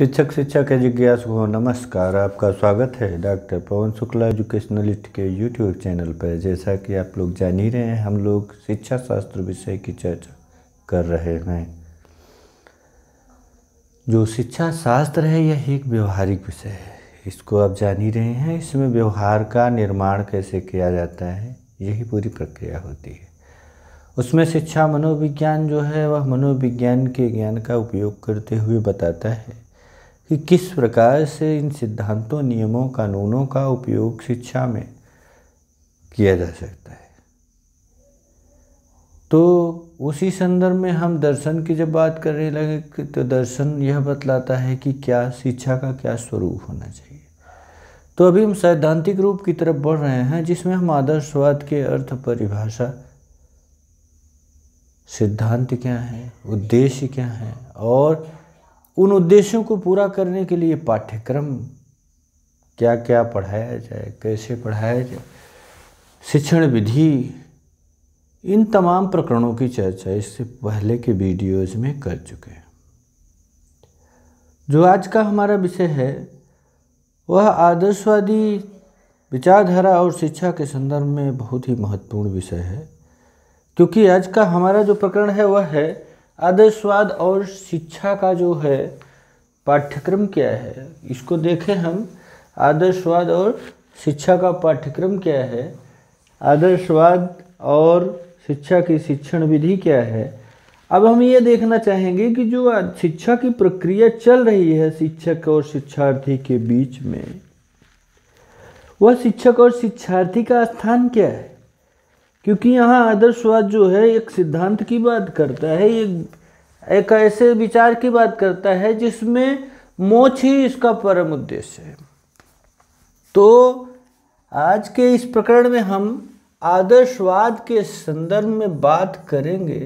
शिक्षक शिक्षा के जिज्ञास को नमस्कार आपका स्वागत है डॉक्टर पवन शुक्ला एजुकेशनलिस्ट के यूट्यूब चैनल पर जैसा कि आप लोग जान ही रहे हैं हम लोग शिक्षा शास्त्र विषय की चर्चा कर रहे हैं जो शिक्षा शास्त्र है यह एक व्यवहारिक विषय है इसको आप जान ही रहे हैं इसमें व्यवहार का निर्माण कैसे किया जाता है यही पूरी प्रक्रिया होती है उसमें शिक्षा मनोविज्ञान जो है वह मनोविज्ञान के ज्ञान का उपयोग करते हुए बताता है कि किस प्रकार से इन सिद्धांतों नियमों कानूनों का उपयोग शिक्षा में किया जा सकता है तो उसी संदर्भ में हम दर्शन की जब बात करने लगे तो दर्शन यह बतलाता है कि क्या शिक्षा का क्या स्वरूप होना चाहिए तो अभी हम सैद्धांतिक रूप की तरफ बढ़ रहे हैं जिसमें हम आदर्शवाद के अर्थ परिभाषा सिद्धांत क्या है उद्देश्य क्या है और उन उद्देश्यों को पूरा करने के लिए पाठ्यक्रम क्या क्या पढ़ाया जाए कैसे पढ़ाया जाए शिक्षण विधि इन तमाम प्रकरणों की चर्चा इससे पहले के वीडियोज में कर चुके हैं जो आज का हमारा विषय है वह आदर्शवादी विचारधारा और शिक्षा के संदर्भ में बहुत ही महत्वपूर्ण विषय है क्योंकि आज का हमारा जो प्रकरण है वह है आदर्शवाद और शिक्षा का जो है पाठ्यक्रम क्या है इसको देखें हम आदर्शवाद और शिक्षा का पाठ्यक्रम क्या है आदर्शवाद और शिक्षा की शिक्षण विधि क्या है अब हम ये देखना चाहेंगे कि जो शिक्षा की प्रक्रिया चल रही है शिक्षक और शिक्षार्थी के बीच में वह शिक्षक और शिक्षार्थी का स्थान क्या है क्योंकि यहाँ आदर्शवाद जो है एक सिद्धांत की बात करता है एक एक ऐसे विचार की बात करता है जिसमें मोक्ष ही इसका परम उद्देश्य है तो आज के इस प्रकरण में हम आदर्शवाद के संदर्भ में बात करेंगे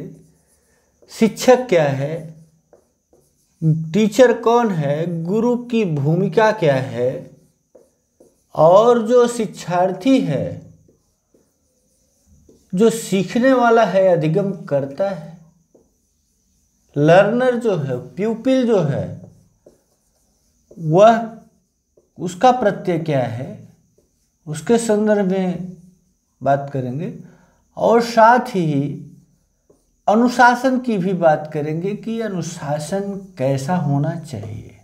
शिक्षक क्या है टीचर कौन है गुरु की भूमिका क्या है और जो शिक्षार्थी है जो सीखने वाला है अधिगम करता है लर्नर जो है प्यूपिल जो है वह उसका प्रत्यय क्या है उसके संदर्भ में बात करेंगे और साथ ही अनुशासन की भी बात करेंगे कि अनुशासन कैसा होना चाहिए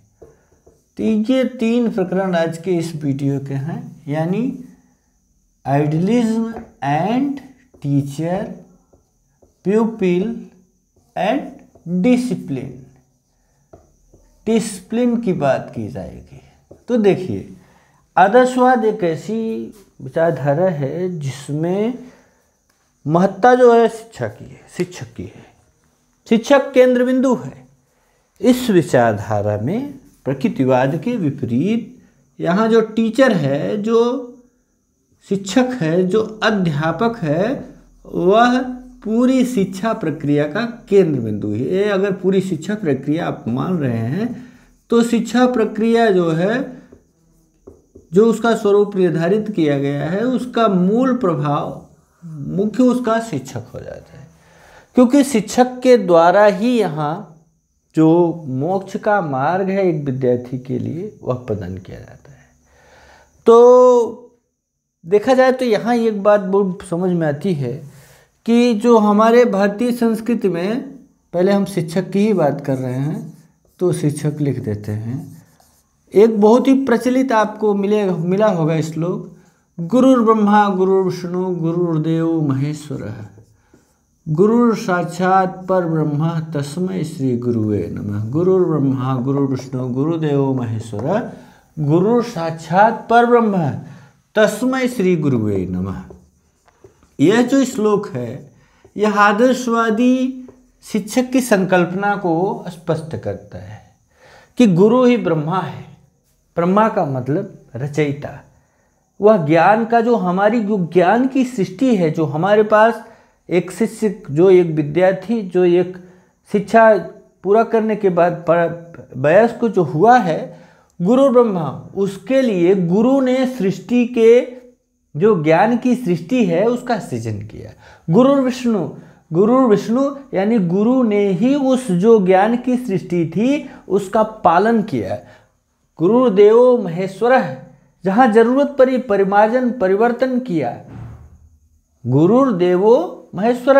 तो ये तीन प्रकरण आज के इस वीडियो के हैं यानी idealism and teacher pupil and discipline discipline की बात की जाएगी तो देखिए आदर्शवाद एक ऐसी विचारधारा है जिसमें महत्ता जो है शिक्षा की है शिक्षक की है शिक्षक केंद्र बिंदु है इस विचारधारा में प्रकृतिवाद के विपरीत यहाँ जो टीचर है जो शिक्षक है जो अध्यापक है वह पूरी शिक्षा प्रक्रिया का केंद्र बिंदु है ये अगर पूरी शिक्षा प्रक्रिया आप मान रहे हैं तो शिक्षा प्रक्रिया जो है जो उसका स्वरूप निर्धारित किया गया है उसका मूल प्रभाव मुख्य उसका शिक्षक हो जाता है क्योंकि शिक्षक के द्वारा ही यहाँ जो मोक्ष का मार्ग है एक विद्यार्थी के लिए वह प्रदान किया जाता है तो देखा जाए तो यहाँ एक बात बहुत समझ में आती है कि जो हमारे भारतीय संस्कृति में पहले हम शिक्षक की ही बात कर रहे हैं तो शिक्षक लिख देते हैं एक बहुत ही प्रचलित आपको मिले मिला होगा श्लोक गुरुर ब्रह्मा गुरुर विष्णु गुरुर्देव महेश्वर गुरुर साक्षात पर ब्रह्म तस्मय श्री गुरुवे नमः गुरुर ब्रह्मा गुरुर विष्णु गुरुदेव महेश्वर गुरुर साक्षात पर ब्रह्म तस्मय श्री गुरुवे नमः यह जो श्लोक है यह आदर्शवादी शिक्षक की संकल्पना को स्पष्ट करता है कि गुरु ही ब्रह्मा है ब्रह्मा का मतलब रचयिता वह ज्ञान का जो हमारी जो ज्ञान की सृष्टि है जो हमारे पास एक शिक्षक जो एक विद्यार्थी जो एक शिक्षा पूरा करने के बाद वयस्क जो हुआ है गुरु ब्रह्मा उसके लिए गुरु ने सृष्टि के जो ज्ञान की सृष्टि है उसका सृजन किया गुरु विष्णु गुरु विष्णु यानी गुरु ने ही उस जो ज्ञान की सृष्टि थी उसका पालन किया गुरु देवो महेश्वर जहाँ जरूरत पड़ी परिमार्जन परिवर्तन किया गुरुर्देवो महेश्वर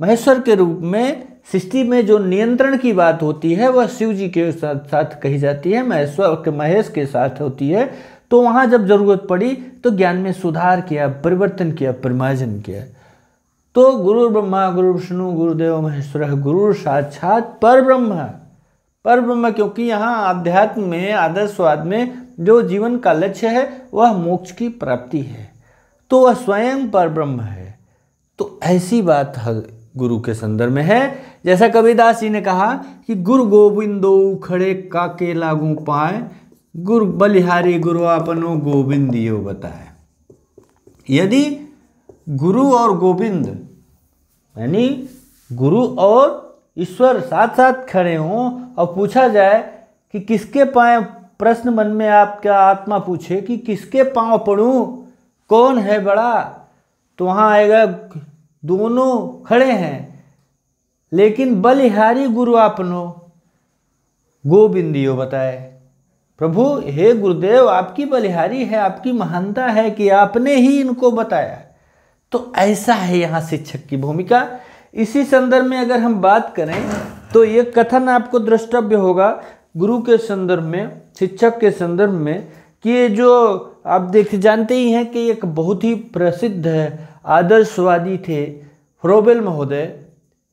महेश्वर के रूप में सृष्टि में जो नियंत्रण की बात होती है वह शिव जी के साथ साथ कही जाती है महेश्वर के महेश के साथ होती है तो वहाँ जब जरूरत पड़ी तो ज्ञान में सुधार किया परिवर्तन किया परिमार्जन किया तो गुरु ब्रह्मा गुरु विष्णु गुरुदेव महेश्वर गुरु साक्षात पर ब्रह्म पर ब्रह्म क्योंकि यहाँ आध्यात्म में आदर्शवाद में जो जीवन का लक्ष्य है वह मोक्ष की प्राप्ति है तो वह स्वयं पर ब्रह्म है तो ऐसी बात है गुरु के संदर्भ में है जैसा कबीरदास जी ने कहा कि गुरु गोविंदो खड़े काके लागू पाए गुरु बलिहारी गुरु आपनो यो बताए यदि गुरु और गोविंद यानी गुरु और ईश्वर साथ साथ खड़े हों और पूछा जाए कि किसके पाए प्रश्न मन में आपका आत्मा पूछे कि किसके पाँव पढूं कौन है बड़ा तो वहाँ आएगा दोनों खड़े हैं लेकिन बलिहारी गुरु आपनो गोविंदियो बताए प्रभु हे गुरुदेव आपकी बलिहारी है आपकी महानता है कि आपने ही इनको बताया तो ऐसा है यहाँ शिक्षक की भूमिका इसी संदर्भ में अगर हम बात करें तो ये कथन आपको दृष्टव्य होगा गुरु के संदर्भ में शिक्षक के संदर्भ में कि ये जो आप देख जानते ही हैं कि एक बहुत ही प्रसिद्ध है आदर्शवादी थे फ्रोबेल महोदय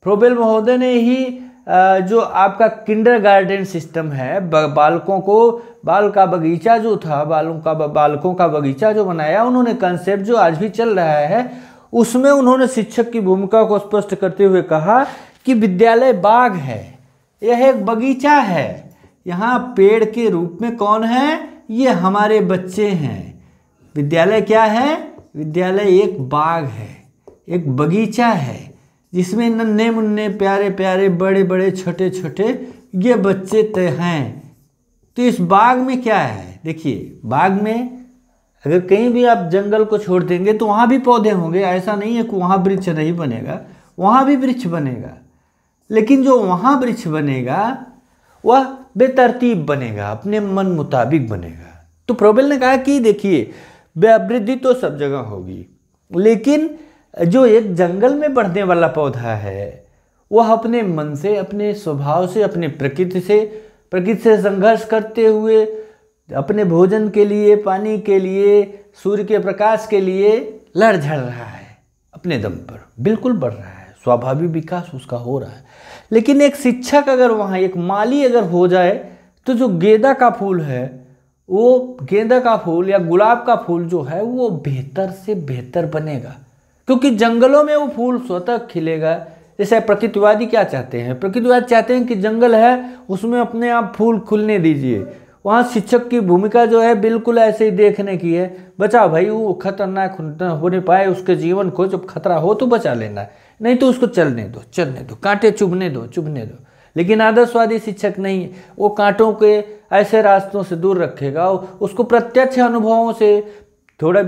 फ्रोबेल महोदय ने ही जो आपका किंडर गार्डन सिस्टम है बालकों को बाल का बगीचा जो था बालों का बालकों का बगीचा जो बनाया उन्होंने कंसेप्ट जो आज भी चल रहा है उसमें उन्होंने शिक्षक की भूमिका को स्पष्ट करते हुए कहा कि विद्यालय बाग है यह एक बगीचा है यहाँ पेड़ के रूप में कौन है ये हमारे बच्चे हैं विद्यालय क्या है विद्यालय एक बाग है एक बगीचा है जिसमें नन्हे मुन्ने प्यारे प्यारे बड़े बड़े छोटे छोटे ये बच्चे तय हैं तो इस बाग में क्या है देखिए बाग में अगर कहीं भी आप जंगल को छोड़ देंगे तो वहाँ भी पौधे होंगे ऐसा नहीं है कि वहाँ वृक्ष नहीं बनेगा वहाँ भी वृक्ष बनेगा लेकिन जो वहाँ वृक्ष बनेगा वह बेतरतीब बनेगा अपने मन मुताबिक बनेगा तो प्रोबेल ने कहा कि देखिए वृद्धि तो सब जगह होगी लेकिन जो एक जंगल में बढ़ने वाला पौधा है वह अपने मन से अपने स्वभाव से अपने प्रकृति से प्रकृति से संघर्ष करते हुए अपने भोजन के लिए पानी के लिए सूर्य के प्रकाश के लिए लड़ झड़ रहा है अपने दम पर बिल्कुल बढ़ रहा है स्वाभाविक विकास उसका हो रहा है लेकिन एक शिक्षक अगर वहाँ एक माली अगर हो जाए तो जो गेंदा का फूल है वो गेंदा का फूल या गुलाब का फूल जो है वो बेहतर से बेहतर बनेगा क्योंकि जंगलों में वो फूल स्वतः खिलेगा जैसे प्रकृतिवादी क्या चाहते हैं प्रकृतिवादी चाहते हैं कि जंगल है उसमें अपने आप फूल खुलने दीजिए वहाँ शिक्षक की भूमिका जो है बिल्कुल ऐसे ही देखने की है बचा भाई वो खतरनाक होने पाए उसके जीवन को जब खतरा हो तो बचा लेना नहीं तो उसको चलने दो चलने दो कांटे चुभने दो चुभने दो लेकिन आदर्शवादी शिक्षक नहीं है वो कांटों के ऐसे रास्तों से दूर रखेगा उसको प्रत्यक्ष अनुभवों से थोड़ा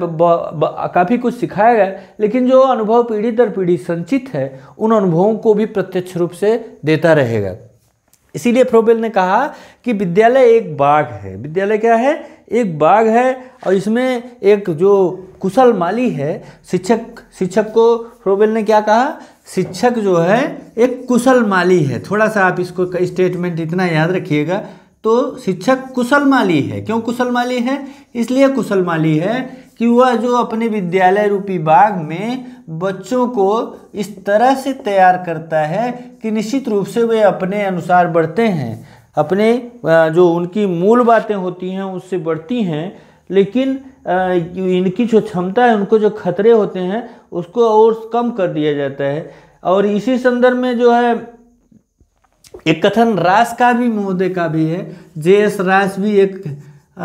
काफ़ी कुछ सिखाया गया लेकिन जो अनुभव पीढ़ी दर पीढ़ी संचित है उन अनुभवों को भी प्रत्यक्ष रूप से देता रहेगा इसीलिए फ्रोबेल ने कहा कि विद्यालय एक बाघ है विद्यालय क्या है एक बाघ है और इसमें एक जो कुशल माली है शिक्षक शिक्षक को रोबेल ने क्या कहा शिक्षक जो है एक कुशल माली है थोड़ा सा आप इसको स्टेटमेंट इतना याद रखिएगा तो शिक्षक कुशल माली है क्यों कुशल माली है इसलिए कुशल माली है कि वह जो अपने विद्यालय रूपी बाग में बच्चों को इस तरह से तैयार करता है कि निश्चित रूप से वे अपने अनुसार बढ़ते हैं अपने जो उनकी मूल बातें होती हैं उससे बढ़ती हैं लेकिन इनकी जो क्षमता है उनको जो खतरे होते हैं उसको और कम कर दिया जाता है और इसी संदर्भ में जो है एक कथन रास का भी महोदय का भी है जे एस रास भी एक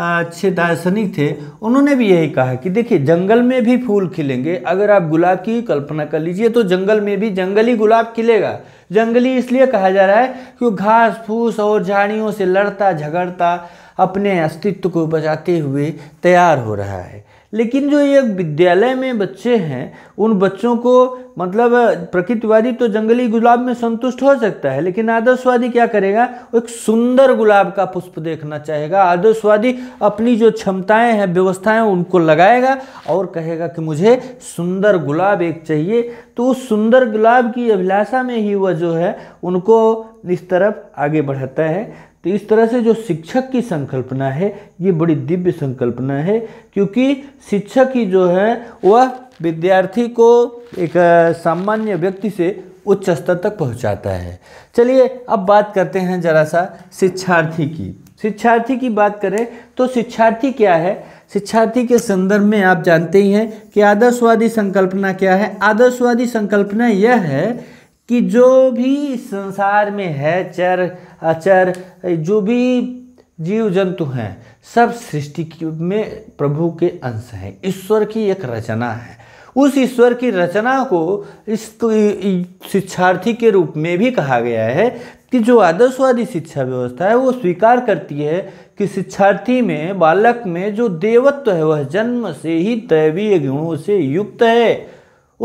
अच्छे दार्शनिक थे उन्होंने भी यही कहा कि देखिए जंगल में भी फूल खिलेंगे अगर आप गुलाब की कल्पना कर लीजिए तो जंगल में भी जंगली गुलाब खिलेगा जंगली इसलिए कहा जा रहा है क्योंकि घास फूस और झाड़ियों से लड़ता झगड़ता अपने अस्तित्व को बचाते हुए तैयार हो रहा है लेकिन जो ये विद्यालय में बच्चे हैं उन बच्चों को मतलब प्रकृतिवादी तो जंगली गुलाब में संतुष्ट हो सकता है लेकिन आदर्शवादी क्या करेगा वो एक सुंदर गुलाब का पुष्प देखना चाहेगा आदर्शवादी अपनी जो क्षमताएं हैं व्यवस्थाएं उनको लगाएगा और कहेगा कि मुझे सुंदर गुलाब एक चाहिए तो उस सुंदर गुलाब की अभिलाषा में ही वह जो है उनको इस तरफ आगे बढ़ाता है तो इस तरह से जो शिक्षक की संकल्पना है ये बड़ी दिव्य संकल्पना है क्योंकि शिक्षक ही जो है वह विद्यार्थी को एक सामान्य व्यक्ति से उच्च स्तर तक पहुंचाता है चलिए अब बात करते हैं जरा सा शिक्षार्थी की शिक्षार्थी की बात करें तो शिक्षार्थी क्या है शिक्षार्थी के संदर्भ में आप जानते ही हैं कि आदर्शवादी संकल्पना क्या है आदर्शवादी संकल्पना यह है कि जो भी संसार में है चर अचर जो भी जीव जंतु हैं सब सृष्टि में प्रभु के अंश हैं ईश्वर की एक रचना है उस ईश्वर की रचना को इस तो शिक्षार्थी के रूप में भी कहा गया है कि जो आदर्शवादी शिक्षा व्यवस्था है वो स्वीकार करती है कि शिक्षार्थी में बालक में जो देवत्व है वह जन्म से ही दैवीय गुणों से युक्त है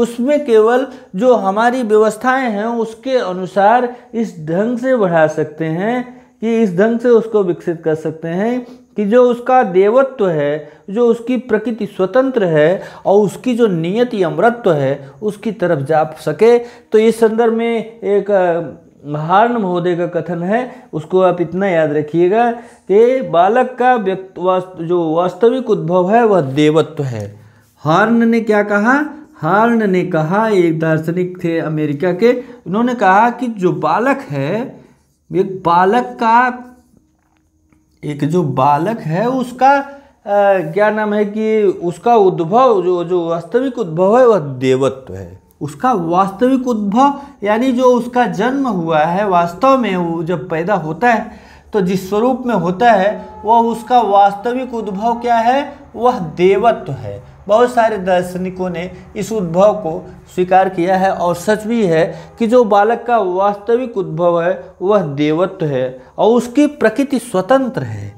उसमें केवल जो हमारी व्यवस्थाएं हैं उसके अनुसार इस ढंग से बढ़ा सकते हैं कि इस ढंग से उसको विकसित कर सकते हैं कि जो उसका देवत्व है जो उसकी प्रकृति स्वतंत्र है और उसकी जो नियति अमृतत्व है उसकी तरफ जा सके तो इस संदर्भ में एक हार्न महोदय का कथन है उसको आप इतना याद रखिएगा कि बालक का व्यक्त वास्त, जो वास्तविक उद्भव है वह देवत्व है हार्न ने क्या कहा हार्न ने कहा एक दार्शनिक थे अमेरिका के उन्होंने कहा कि जो बालक है एक बालक का एक जो बालक है उसका आ, क्या नाम है कि उसका उद्भव जो जो वास्तविक उद्भव है वह देवत्व है उसका वास्तविक उद्भव यानी जो उसका जन्म हुआ है वास्तव में वो जब पैदा होता है तो जिस स्वरूप में होता है वह उसका वास्तविक उद्भव क्या है वह देवत्व है बहुत सारे दार्शनिकों ने इस उद्भव को स्वीकार किया है और सच भी है कि जो बालक का वास्तविक उद्भव है वह देवत्व है और उसकी प्रकृति स्वतंत्र है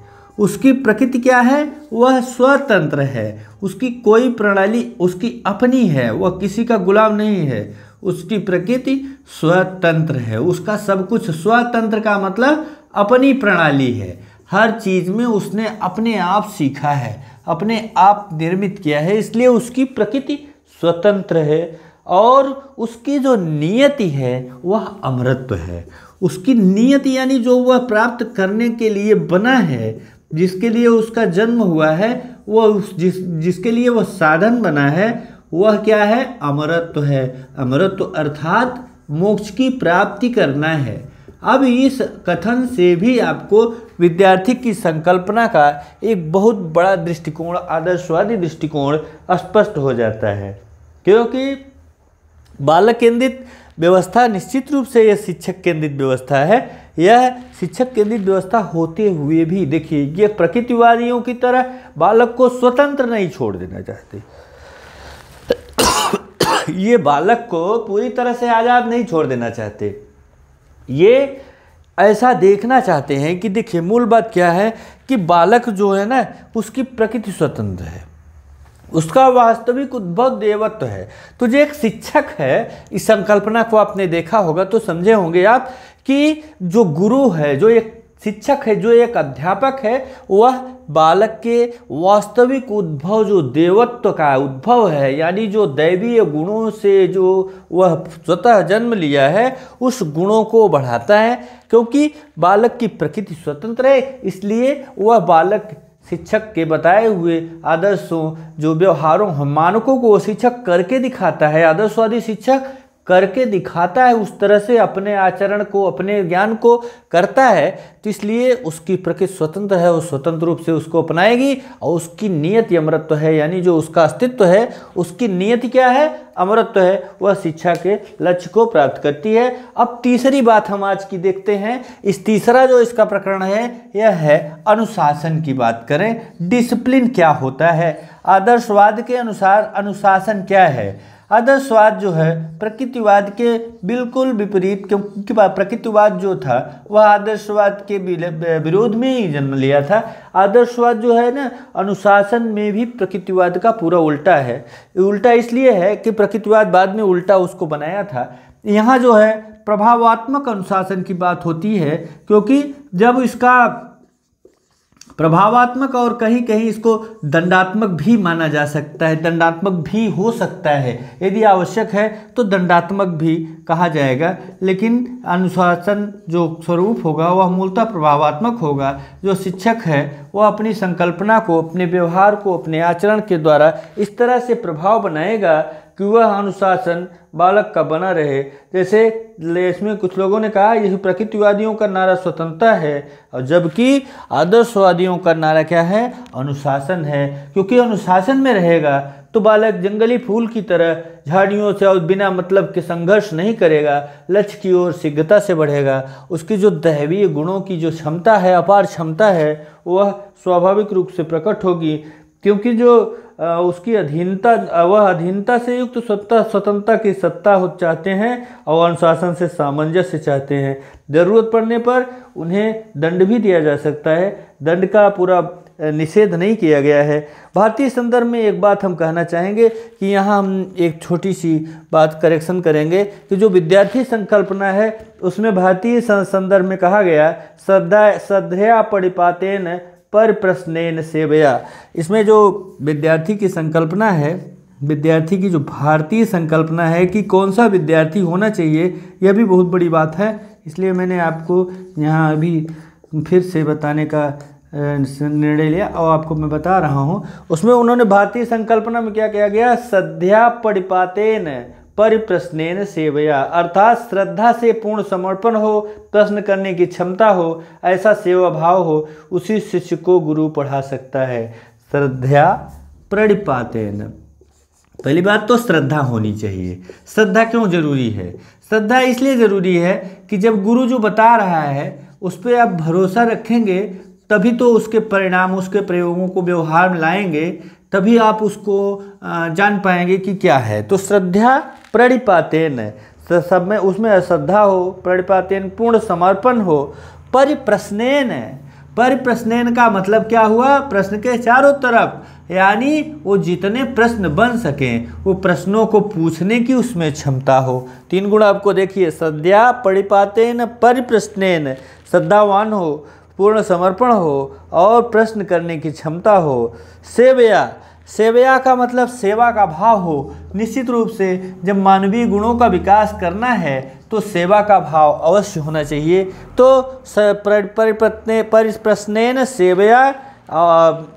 उसकी प्रकृति क्या है वह स्वतंत्र है उसकी कोई प्रणाली उसकी अपनी है वह किसी का गुलाम नहीं है उसकी प्रकृति स्वतंत्र है उसका सब कुछ स्वतंत्र का मतलब अपनी प्रणाली है हर चीज़ में उसने अपने आप सीखा है अपने आप निर्मित किया है इसलिए उसकी प्रकृति स्वतंत्र है और उसकी जो नियति है वह अमृत्व है उसकी नियति यानी जो वह प्राप्त करने के लिए बना है जिसके लिए उसका जन्म हुआ है वह उस जिस जिसके लिए वह साधन बना है वह क्या है अमरत्व है अमरत्व अर्थात मोक्ष की प्राप्ति करना है अब इस कथन से भी आपको विद्यार्थी की संकल्पना का एक बहुत बड़ा दृष्टिकोण आदर्शवादी दृष्टिकोण स्पष्ट हो जाता है क्योंकि बालक केंद्रित व्यवस्था निश्चित रूप से यह शिक्षक केंद्रित व्यवस्था है यह शिक्षक केंद्रित व्यवस्था होते हुए भी देखिए ये प्रकृतिवादियों की तरह बालक को स्वतंत्र नहीं छोड़ देना चाहते ये बालक को पूरी तरह से आज़ाद नहीं छोड़ देना चाहते ये ऐसा देखना चाहते हैं कि देखिए मूल बात क्या है कि बालक जो है ना उसकी प्रकृति स्वतंत्र है उसका वास्तविक उद्भव देवत्व है तो जो एक शिक्षक है इस संकल्पना को आपने देखा होगा तो समझे होंगे आप कि जो गुरु है जो एक शिक्षक है जो एक अध्यापक है वह बालक के वास्तविक उद्भव जो देवत्व का उद्भव है यानी जो दैवीय गुणों से जो वह स्वतः जन्म लिया है उस गुणों को बढ़ाता है क्योंकि बालक की प्रकृति स्वतंत्र है इसलिए वह बालक शिक्षक के बताए हुए आदर्शों जो व्यवहारों मानकों को शिक्षक करके दिखाता है आदर्शवादी शिक्षक करके दिखाता है उस तरह से अपने आचरण को अपने ज्ञान को करता है तो इसलिए उसकी प्रकृति स्वतंत्र है वो स्वतंत्र रूप से उसको अपनाएगी और उसकी नियति अमृत्व है यानी जो उसका अस्तित्व है उसकी नियति क्या है अमृत्व है वह शिक्षा के लक्ष्य को प्राप्त करती है अब तीसरी बात हम आज की देखते हैं इस तीसरा जो इसका प्रकरण है यह है अनुशासन की बात करें डिसिप्लिन क्या होता है आदर्शवाद के अनुसार अनुशासन क्या है आदर्शवाद जो है प्रकृतिवाद के बिल्कुल विपरीत क्योंकि प्रकृतिवाद जो था वह आदर्शवाद के विरोध में ही जन्म लिया था आदर्शवाद जो है ना अनुशासन में भी प्रकृतिवाद का पूरा उल्टा है उल्टा इसलिए है कि प्रकृतिवाद बाद में उल्टा उसको बनाया था यहाँ जो है प्रभावात्मक अनुशासन की बात होती है क्योंकि जब इसका प्रभावात्मक और कहीं कहीं इसको दंडात्मक भी माना जा सकता है दंडात्मक भी हो सकता है यदि आवश्यक है तो दंडात्मक भी कहा जाएगा लेकिन अनुशासन जो स्वरूप होगा वह मूलतः प्रभावात्मक होगा जो शिक्षक है वह अपनी संकल्पना को अपने व्यवहार को अपने आचरण के द्वारा इस तरह से प्रभाव बनाएगा कि वह अनुशासन बालक का बना रहे जैसे इसमें कुछ लोगों ने कहा यह प्रकृतिवादियों का नारा स्वतंत्रता है और जबकि आदर्शवादियों का नारा क्या है अनुशासन है क्योंकि अनुशासन में रहेगा तो बालक जंगली फूल की तरह झाड़ियों से और बिना मतलब के संघर्ष नहीं करेगा लक्ष्य की ओर शीघ्रता से बढ़ेगा उसकी जो दैवीय गुणों की जो क्षमता है अपार क्षमता है वह स्वाभाविक रूप से प्रकट होगी क्योंकि जो उसकी अधीनता वह अधीनता से युक्त सत्ता स्वतंत्रता की सत्ता हो चाहते हैं और अनुशासन से सामंजस्य चाहते हैं ज़रूरत पड़ने पर उन्हें दंड भी दिया जा सकता है दंड का पूरा निषेध नहीं किया गया है भारतीय संदर्भ में एक बात हम कहना चाहेंगे कि यहाँ हम एक छोटी सी बात करेक्शन करेंगे कि जो विद्यार्थी संकल्पना है उसमें भारतीय संदर्भ में कहा गया श्रद्धा श्रद्धया परिपातेन पर प्रश्न सेवया इसमें जो विद्यार्थी की संकल्पना है विद्यार्थी की जो भारतीय संकल्पना है कि कौन सा विद्यार्थी होना चाहिए यह भी बहुत बड़ी बात है इसलिए मैंने आपको यहाँ अभी फिर से बताने का निर्णय लिया और आपको मैं बता रहा हूँ उसमें उन्होंने भारतीय संकल्पना में क्या किया गया सद्या परिपातेन परिप्रश्नेन सेवया अर्थात श्रद्धा से पूर्ण समर्पण हो प्रश्न करने की क्षमता हो ऐसा सेवा भाव हो उसी शिष्य को गुरु पढ़ा सकता है श्रद्धा प्रणिपातेन पहली बात तो श्रद्धा होनी चाहिए श्रद्धा क्यों जरूरी है श्रद्धा इसलिए ज़रूरी है कि जब गुरु जो बता रहा है उस पर आप भरोसा रखेंगे तभी तो उसके परिणाम उसके प्रयोगों को व्यवहार में लाएंगे तभी आप उसको जान पाएंगे कि क्या है तो श्रद्धा प्रणिपातेन सब में उसमें अश्रद्धा हो प्रणिपातेन पूर्ण समर्पण हो परिप्रश्नेन परिप्रश्नेन का मतलब क्या हुआ प्रश्न के चारों तरफ यानी वो जितने प्रश्न बन सकें वो प्रश्नों को पूछने की उसमें क्षमता हो तीन गुण आपको देखिए सद्या परिपातेन परिप्रश्नेन श्रद्धावान हो पूर्ण समर्पण हो और प्रश्न करने की क्षमता हो सेवया सेवया का मतलब सेवा का भाव हो निश्चित रूप से जब मानवीय गुणों का विकास करना है तो सेवा का भाव अवश्य होना चाहिए तो परिप्रत्ने परिप्रश्न सेवया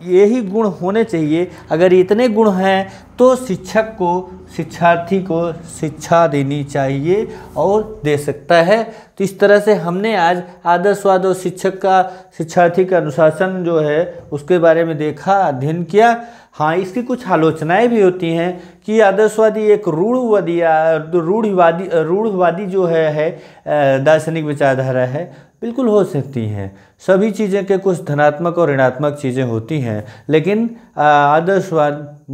यही गुण होने चाहिए अगर इतने गुण हैं तो शिक्षक को शिक्षार्थी को शिक्षा देनी चाहिए और दे सकता है तो इस तरह से हमने आज आदर्शवाद और शिक्षक का शिक्षार्थी का अनुशासन जो है उसके बारे में देखा अध्ययन किया हाँ इसकी कुछ आलोचनाएं भी होती हैं कि आदर्शवादी एक रूढ़वादी रूढ़वादी रूढ़वादी जो है, है दार्शनिक विचारधारा है बिल्कुल हो सकती हैं सभी चीज़ें के कुछ धनात्मक और ऋणात्मक चीज़ें होती हैं लेकिन आदर्शवाद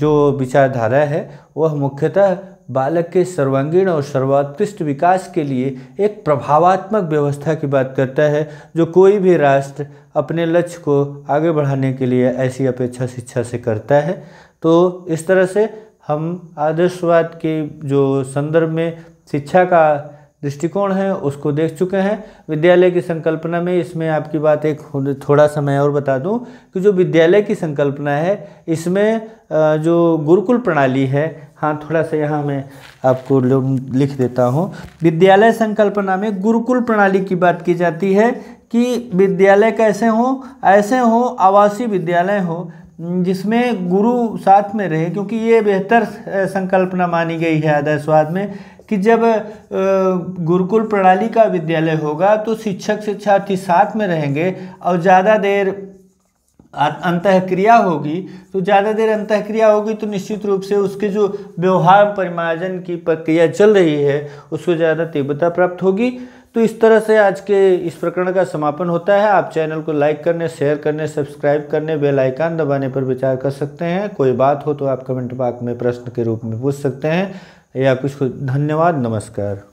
जो विचारधारा है वह मुख्यतः बालक के सर्वांगीण और सर्वोत्कृष्ट विकास के लिए एक प्रभावात्मक व्यवस्था की बात करता है जो कोई भी राष्ट्र अपने लक्ष्य को आगे बढ़ाने के लिए ऐसी अपेक्षा शिक्षा से करता है तो इस तरह से हम आदर्शवाद के जो संदर्भ में शिक्षा का दृष्टिकोण है उसको देख चुके हैं विद्यालय की संकल्पना में इसमें आपकी बात एक थोड़ा सा मैं और बता दूं कि जो विद्यालय की संकल्पना है इसमें जो गुरुकुल प्रणाली है हाँ थोड़ा सा यहाँ मैं आपको लिख देता हूँ विद्यालय संकल्पना में गुरुकुल प्रणाली की बात की जाती है कि विद्यालय कैसे हो ऐसे हो आवासीय विद्यालय हो जिसमें गुरु साथ में रहे क्योंकि ये बेहतर संकल्पना मानी गई है आदर्शवाद में कि जब गुरुकुल प्रणाली का विद्यालय होगा तो शिक्षक शिक्षार्थी साथ में रहेंगे और ज़्यादा देर अंत क्रिया होगी तो ज़्यादा देर अंत क्रिया होगी तो निश्चित रूप से उसके जो व्यवहार परिमार्जन की प्रक्रिया चल रही है उसको ज़्यादा तीव्रता प्राप्त होगी तो इस तरह से आज के इस प्रकरण का समापन होता है आप चैनल को लाइक करने शेयर करने सब्सक्राइब करने बेल आइकन दबाने पर विचार कर सकते हैं कोई बात हो तो आप कमेंट बॉक्स में प्रश्न के रूप में पूछ सकते हैं या कुछ धन्यवाद नमस्कार